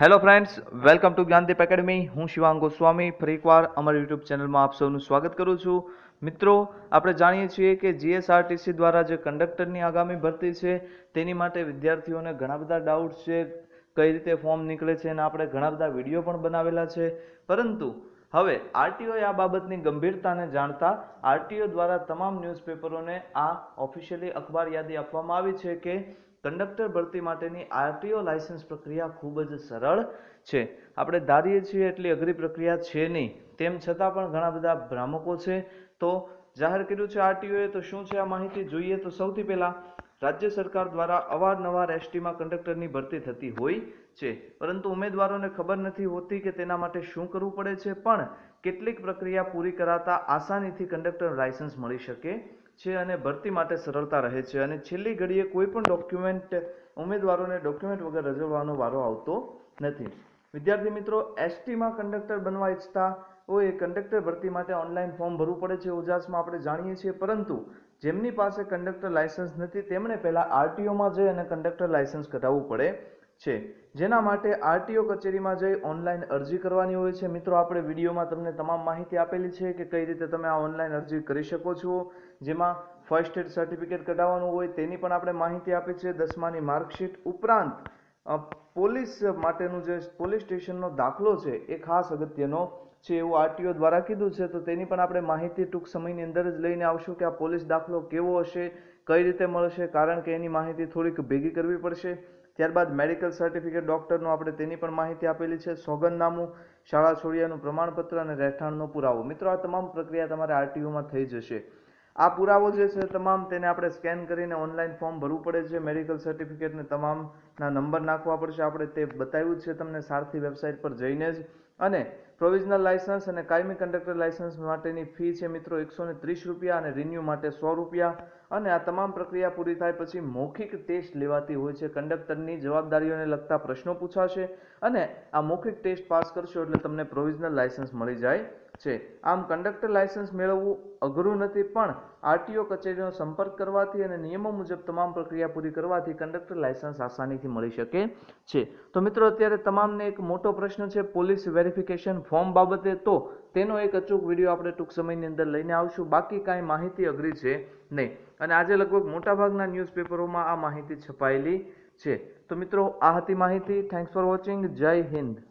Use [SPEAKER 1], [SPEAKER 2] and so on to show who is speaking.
[SPEAKER 1] hello friends welcome to Gyandeep academy હું શિવાંગ ગોસ્વામી ફરી એકવાર અમારી યુટ્યુબ ચેનલમાં આપ સૌનું સ્વાગત કરું છું મિત્રો આપણે જાણીએ છીએ કે જીએસઆરટીસી દ્વારા જે કંડક્ટરની આગામી ભરતી છે તેની માટે વિદ્યાર્થીઓને ઘણા બધા ડાઉટ્સ છે કઈ રીતે ફોર્મ નીકળે છે અને આપણે ઘણા બધા વિડીયો પણ બનાવેલા છે પરંતુ હવે આરટીઓ આ બાબતની ગંભીરતાને જાણતા આરટીઓ દ્વારા તમામ ન્યૂઝપેપરોને આ ઓફિશિયલી અખબાર યાદી આપવામાં આવી છે કે કંડક્ટર ભરતી માટેની આરટીઓ લાઇસન્સ પ્રક્રિયા ખૂબ જ સરળ છે આપણે ધારીએ છીએ એટલી અઘરી પ્રક્રિયા છે નહીં તેમ છતાં પણ ઘણા બધા ભ્રામકો છે તો જાહેર કર્યું છે આરટીઓએ તો શું છે આ માહિતી જોઈએ તો સૌથી પહેલાં રાજ્ય સરકાર દ્વારા અવારનવાર એસટીમાં કંડક્ટરની ભરતી થતી હોય છે પરંતુ ઉમેદવારોને ખબર નથી હોતી કે તેના માટે શું કરવું પડે છે પણ કેટલીક પ્રક્રિયા પૂરી કરાતા આસાનીથી કંડક્ટર લાયસન્સ મળી શકે છે અને ભરતી માટે સરળતા રહે છે અને છેલ્લી ઘડીએ કોઈ પણ ડોક્યુમેન્ટ ઉમેદવારોને ડોક્યુમેન્ટ વગર રજવવાનો વારો આવતો નથી વિદ્યાર્થી મિત્રો એસટીમાં કંડક્ટર બનવા ઈચ્છતા હોય એ કંડક્ટર ભરતી માટે ઓનલાઈન ફોર્મ ભરવું પડે છે ઉજાસમાં આપણે જાણીએ છીએ પરંતુ જેમની પાસે કંડક્ટર લાયસન્સ નથી તેમણે પહેલાં આરટીઓમાં જઈ અને કંડક્ટર લાયસન્સ કઢાવવું પડે છે જેના માટે આરટીઓ કચેરીમાં જઈ ઓનલાઈન અરજી કરવાની હોય છે મિત્રો આપણે વિડીયોમાં તમને તમામ માહિતી આપેલી છે કે કઈ રીતે તમે આ ઓનલાઈન અરજી કરી શકો છો જેમાં ફર્સ્ટ એડ સર્ટિફિકેટ કઢાવવાનું હોય તેની પણ આપણે માહિતી આપી છે દસમાની માર્કશીટ ઉપરાંત પોલીસ માટેનું જે પોલીસ સ્ટેશનનો દાખલો છે એ ખાસ અગત્યનો છે એવું આરટીઓ દ્વારા કીધું છે તો તેની પણ આપણે માહિતી ટૂંક સમયની અંદર જ લઈને આવશું કે આ પોલીસ દાખલો કેવો હશે કઈ રીતે મળશે કારણ કે એની માહિતી થોડીક ભેગી કરવી પડશે ત્યારબાદ મેડિકલ સર્ટિફિકેટ ડૉક્ટરનું આપણે તેની પણ માહિતી આપેલી છે સોગંદનામું શાળા છોડિયાનું પ્રમાણપત્ર અને રહેઠાણનો પુરાવો મિત્રો આ તમામ પ્રક્રિયા તમારે આરટીઓમાં થઈ જશે આ પુરાવો જે છે તમામ તેને આપણે સ્કેન કરીને ઓનલાઈન ફોર્મ ભરવું પડે છે મેડિકલ સર્ટિફિકેટને તમામના નંબર નાખવા પડશે આપણે તે બતાવ્યું છે તમને સારથી વેબસાઇટ પર જઈને જ અને પ્રોવિઝનલ લાયસન્સ અને કાયમી કંડક્ટર લાયસન્સ માટેની ફી છે મિત્રો એકસો ને ત્રીસ રૂપિયા અને રિન્યૂ માટે સો રૂપિયા અને આ તમામ પ્રક્રિયા પૂરી થાય પછી મૌખિક ટેસ્ટ લેવાતી હોય છે કંડક્ટરની જવાબદારીઓને લગતા પ્રશ્નો પૂછાશે અને આ મૌખિક ટેસ્ટ પાસ કરશો એટલે તમને પ્રોવિઝનલ લાયસન્સ મળી જાય છે આમ કંડક્ટર લાયસન્સ મેળવવું અઘરું નથી પણ આરટીઓ કચેરીનો સંપર્ક કરવાથી અને નિયમો મુજબ તમામ પ્રક્રિયા પૂરી કરવાથી કંડક્ટર લાયસન્સ આસાનીથી મળી શકે છે તો મિત્રો અત્યારે તમામને એક મોટો પ્રશ્ન છે પોલીસ વેરિફિકેશન ફોર્મ બાબતે તો તેનો એક અચૂક વિડીયો આપણે ટૂંક સમયની અંદર લઈને આવશું બાકી કાંઈ માહિતી અઘરી છે નહીં અને આજે લગભગ મોટાભાગના ન્યૂઝપેપરોમાં આ માહિતી છપાયેલી છે તો મિત્રો આ હતી માહિતી થેન્ક્સ ફોર વોચિંગ જય હિન્દ